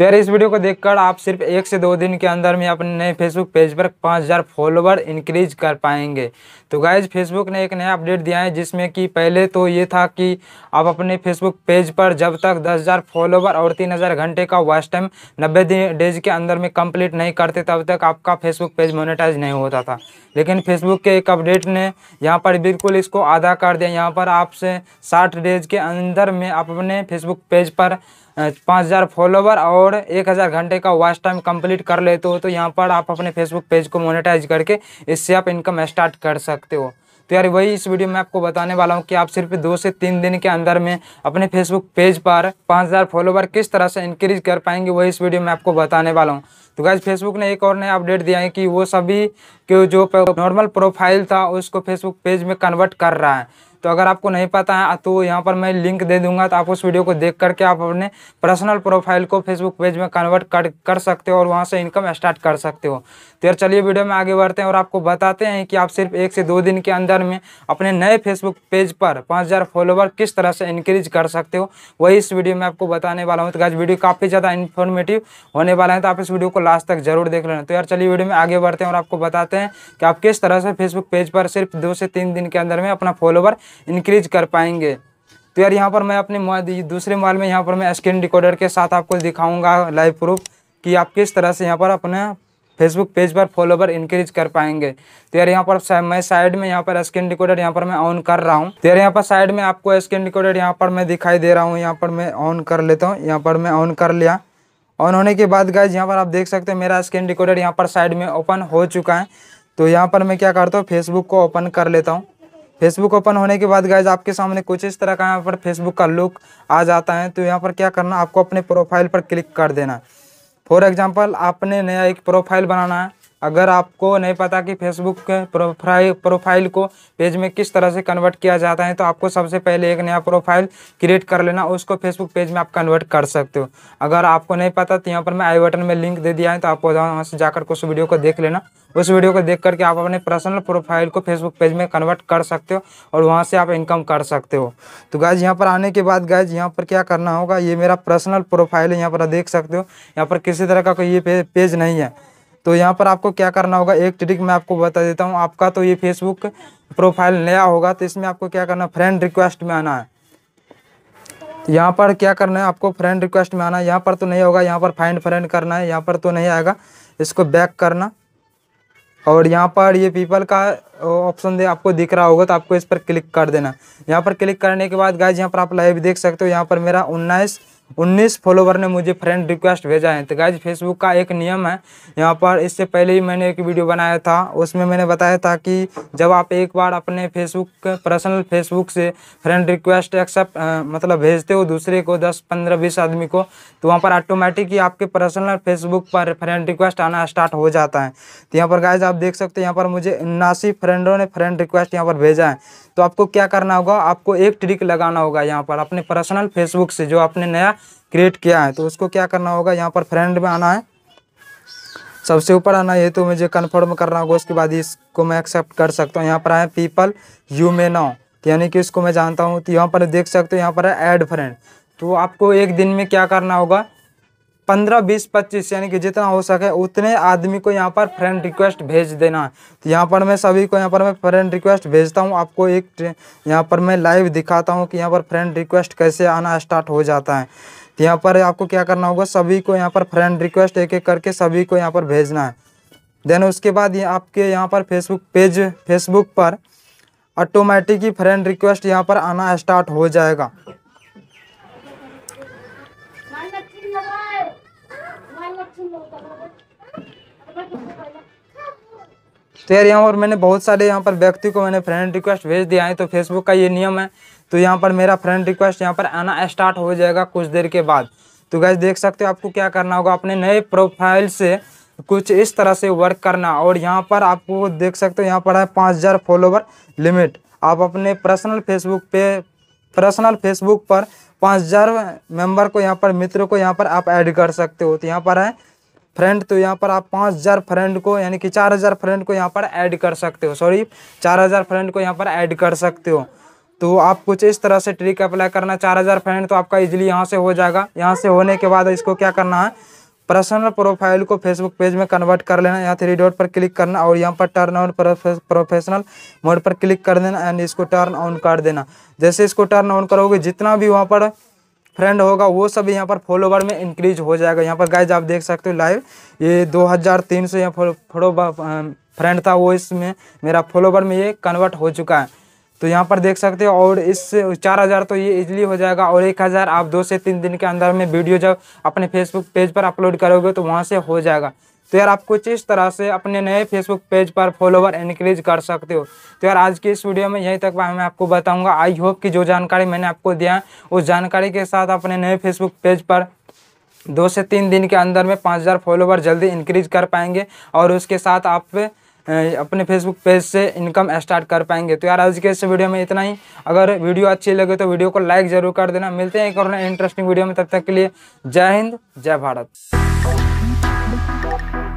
तो यार इस वीडियो को देखकर आप सिर्फ एक से दो दिन के अंदर में अपने नए फेसबुक पेज पर 5000 फॉलोवर इंक्रीज कर पाएंगे तो गाइज फेसबुक ने एक नया अपडेट दिया है जिसमें कि पहले तो ये था कि आप अपने फेसबुक पेज पर जब तक 10000 फॉलोवर और 3000 घंटे का वॉच टाइम नब्बे डेज के अंदर में कंप्लीट नहीं करते तब तक आपका फेसबुक पेज मोनिटाइज नहीं होता था लेकिन फेसबुक के एक अपडेट ने यहाँ पर बिल्कुल इसको आधा कर दिया यहाँ पर आपसे साठ डेज के अंदर में आप अपने फेसबुक पेज पर पाँच हज़ार फॉलोवर और एक हज़ार घंटे का वॉच टाइम कंप्लीट कर लेते हो तो यहाँ पर आप अपने फेसबुक पेज को मोनेटाइज करके इससे आप इनकम स्टार्ट कर सकते हो तो यार वही इस वीडियो में आपको बताने वाला हूँ कि आप सिर्फ दो से तीन दिन के अंदर में अपने फेसबुक पेज पर पाँच हज़ार फॉलोवर किस तरह से इंक्रीज कर पाएंगे वही इस वीडियो में आपको बताने वाला हूँ तो गाइज फेसबुक ने एक और नया अपडेट दिया है कि वो सभी के जो नॉर्मल प्रोफाइल था उसको फेसबुक पेज में कन्वर्ट कर रहा है तो अगर आपको नहीं पता है तो यहाँ पर मैं लिंक दे दूंगा तो आप उस वीडियो को देख करके आप अपने पर्सनल प्रोफाइल को फेसबुक पेज में कन्वर्ट कर कर सकते हो और वहाँ से इनकम स्टार्ट कर सकते हो तो यार चलिए वीडियो में आगे बढ़ते हैं और आपको बताते हैं कि आप सिर्फ एक से दो दिन के अंदर में अपने नए फेसबुक पेज पर पाँच फॉलोवर किस तरह से इंक्रीज कर सकते हो वही इस वीडियो में आपको बताने वाला हूँ तो आज वीडियो काफ़ी ज़्यादा इन्फॉर्मेटिव होने वाला है तो आप इस वीडियो को लास्ट तक जरूर देख लेना तो यार चलिए वीडियो में आगे बढ़ते हैं और आपको बताते हैं कि आप किस तरह से फेसबुक पेज पर सिर्फ दो से तीन दिन के अंदर में अपना फॉलोवर इंक्रीज कर पाएंगे तो यार यहाँ पर मैं अपने दूसरे मोबाइल में यहाँ पर मैं स्क्रीन रिकॉर्डर के साथ आपको दिखाऊँगा लाइव प्रूफ कि आप किस तरह से यहाँ पर अपने फेसबुक पेज पर फॉलोवर इंक्रीज कर पाएंगे तो यार यहाँ पर मैं साइड में यहाँ पर स्क्रीन रिकॉर्डर यहाँ पर मैं ऑन कर रहा हूँ तो यार यहाँ पर साइड में आपको स्क्रीन रिकॉर्डर यहाँ पर मैं दिखाई दे रहा हूँ यहाँ पर मैं ऑन कर लेता हूँ यहाँ पर मैं ऑन कर लिया ऑन होने के बाद गाइज यहाँ पर आप देख सकते हैं मेरा स्क्रीन रिकॉर्डर यहाँ पर साइड में ओपन हो चुका है तो यहाँ पर मैं क्या करता हूँ फेसबुक को ओपन कर लेता हूँ फेसबुक ओपन होने के बाद गाइज आपके सामने कुछ इस तरह का यहाँ पर फेसबुक का लुक आ जाता है तो यहाँ पर क्या करना आपको अपने प्रोफाइल पर क्लिक कर देना फॉर एग्जाम्पल आपने नया एक प्रोफाइल बनाना है अगर आपको नहीं पता कि फेसबुक के प्रोफाइल प्रोफाइल को पेज में किस तरह से कन्वर्ट किया जाता है तो आपको सबसे पहले एक नया प्रोफाइल क्रिएट कर लेना उसको फेसबुक पेज में आप कन्वर्ट कर सकते हो अगर आपको नहीं पता तो यहाँ पर मैं आई बटन में लिंक दे दिया है तो आपको वहाँ से जाकर उस वीडियो को देख लेना उस वीडियो को देख करके आप अपने पर्सनल प्रोफाइल को फेसबुक पेज में कन्वर्ट कर सकते हो और वहाँ से आप इनकम कर सकते हो तो गाइज यहाँ पर आने के बाद गाइज यहाँ पर क्या करना होगा ये मेरा पर्सनल प्रोफाइल है यहाँ पर देख सकते हो यहाँ पर किसी तरह का कोई ये पेज नहीं है तो यहाँ पर आपको क्या करना होगा एक ट्रिक मैं आपको बता देता हूँ आपका तो ये फेसबुक प्रोफाइल नया होगा तो इसमें आपको क्या करना फ्रेंड रिक्वेस्ट में आना है यहाँ पर क्या करना है आपको फ्रेंड रिक्वेस्ट में आना है यहाँ पर तो नहीं होगा यहाँ पर फाइंड फ्रेंड करना है यहाँ पर तो नहीं आएगा इसको बैक करना और यहाँ पर ये पीपल का ऑप्शन दे आपको दिख रहा होगा तो आपको इस पर क्लिक कर देना यहाँ पर क्लिक करने के बाद गाइज यहाँ पर आप लाइव देख सकते हो यहाँ पर मेरा उन्नीस 19 फॉलोवर ने मुझे फ्रेंड रिक्वेस्ट भेजा है तो गाइज फेसबुक का एक नियम है यहाँ पर इससे पहले ही मैंने एक वीडियो बनाया था उसमें मैंने बताया था कि जब आप एक बार अपने फेसबुक पर्सनल फेसबुक से फ्रेंड रिक्वेस्ट एक्सेप्ट मतलब भेजते हो दूसरे को दस पंद्रह बीस आदमी को तो वहाँ पर ऑटोमेटिक ही आपके पर्सनल फेसबुक पर फ्रेंड रिक्वेस्ट आना स्टार्ट हो जाता है तो यहाँ पर गाइज आप देख सकते हैं यहाँ पर मुझे उन्नासी फ्रेंडों ने फ्रेंड रिक्वेस्ट यहाँ पर भेजा है तो आपको क्या करना होगा आपको एक ट्रिक लगाना होगा यहाँ पर अपने पर्सनल फेसबुक से जो आपने नया क्रिएट किया है तो उसको क्या करना होगा यहाँ पर फ्रेंड में आना है सबसे ऊपर आना ये तो मुझे कन्फर्म करना होगा उसके बाद इसको मैं एक्सेप्ट कर सकता हूँ यहाँ पर आए पीपल यू मे नाउ यानी कि उसको मैं जानता हूँ तो यहाँ पर देख सकते हो यहाँ पर है एड फ्रेंड तो आपको एक दिन में क्या करना होगा पंद्रह बीस पच्चीस यानी कि जितना हो सके उतने आदमी को यहाँ पर फ्रेंड रिक्वेस्ट भेज देना है तो यहाँ पर मैं सभी को यहाँ पर मैं फ्रेंड रिक्वेस्ट भेजता हूँ आपको एक यहाँ पर मैं लाइव दिखाता हूँ कि यहाँ पर फ्रेंड रिक्वेस्ट कैसे आना स्टार्ट हो जाता है तो यहाँ पर आपको क्या करना होगा सभी को यहाँ पर फ्रेंड रिक्वेस्ट एक एक करके सभी को यहाँ पर भेजना है देन उसके बाद ये आपके यहाँ पर फेसबुक पेज फेसबुक पर ऑटोमेटिक ही फ्रेंड रिक्वेस्ट यहाँ पर आना स्टार्ट हो जाएगा तो यार यहाँ पर मैंने बहुत सारे यहाँ पर व्यक्ति को मैंने फ्रेंड रिक्वेस्ट भेज दिया है तो फेसबुक का ये नियम है तो यहाँ पर मेरा फ्रेंड रिक्वेस्ट यहाँ पर आना स्टार्ट हो जाएगा कुछ देर के बाद तो गैस देख सकते हो आपको क्या करना होगा अपने नए प्रोफाइल से कुछ इस तरह से वर्क करना और यहाँ पर आपको देख सकते हो यहाँ पर है पाँच फॉलोवर लिमिट आप अपने पर्सनल फेसबुक पे पर्सनल फेसबुक पर पाँच मेंबर को यहाँ पर मित्र को यहाँ पर आप ऐड कर सकते हो तो यहाँ पर है फ्रेंड तो यहाँ पर आप पाँच हज़ार फ्रेंड को यानी कि चार हज़ार फ्रेंड को यहाँ पर ऐड कर सकते हो सॉरी चार हज़ार फ्रेंड को यहाँ पर ऐड कर सकते हो तो आप कुछ इस तरह से ट्रिक अप्लाई करना चार हज़ार फ्रेंड तो आपका इजीली यहाँ से हो जाएगा यहाँ से होने के बाद इसको क्या करना है पर्सनल प्रोफाइल को फेसबुक पेज में कन्वर्ट कर लेना यहाँ थ्री डॉट पर क्लिक करना और यहाँ पर टर्न ऑन प्रोफेशनल मोड पर क्लिक कर देना एंड इसको टर्न ऑन कर देना जैसे इसको टर्न ऑन करोगे जितना भी वहाँ पर फ्रेंड होगा वो सब यहाँ पर फॉलोवर में इंक्रीज हो जाएगा यहाँ पर गाइज आप देख सकते हो लाइव ये दो हज़ार तीन सौ यहाँ फॉलो फ्रेंड था वो इसमें मेरा फॉलोवर में ये कन्वर्ट हो चुका है तो यहाँ पर देख सकते हो और इससे चार हज़ार तो ये इजली हो जाएगा और एक हज़ार आप दो से तीन दिन के अंदर में वीडियो जब अपने फेसबुक पेज पर अपलोड करोगे तो वहाँ से हो जाएगा तो यार आप कुछ इस तरह से अपने नए फेसबुक पेज पर फॉलोवर इंक्रीज कर सकते हो तो यार आज की इस वीडियो में यहीं तक मैं आपको बताऊंगा आई होप कि जो जानकारी मैंने आपको दिया उस जानकारी के साथ अपने नए फेसबुक पेज पर दो से तीन दिन के अंदर में पाँच हज़ार फॉलोवर जल्दी इंक्रीज कर पाएंगे और उसके साथ आप अपने फेसबुक पेज से इनकम स्टार्ट कर पाएंगे तो यार आज के इस वीडियो में इतना ही अगर वीडियो अच्छी लगे तो वीडियो को लाइक जरूर कर देना मिलते हैं एक और इंटरेस्टिंग वीडियो में तब तक के लिए जय हिंद जय भारत Música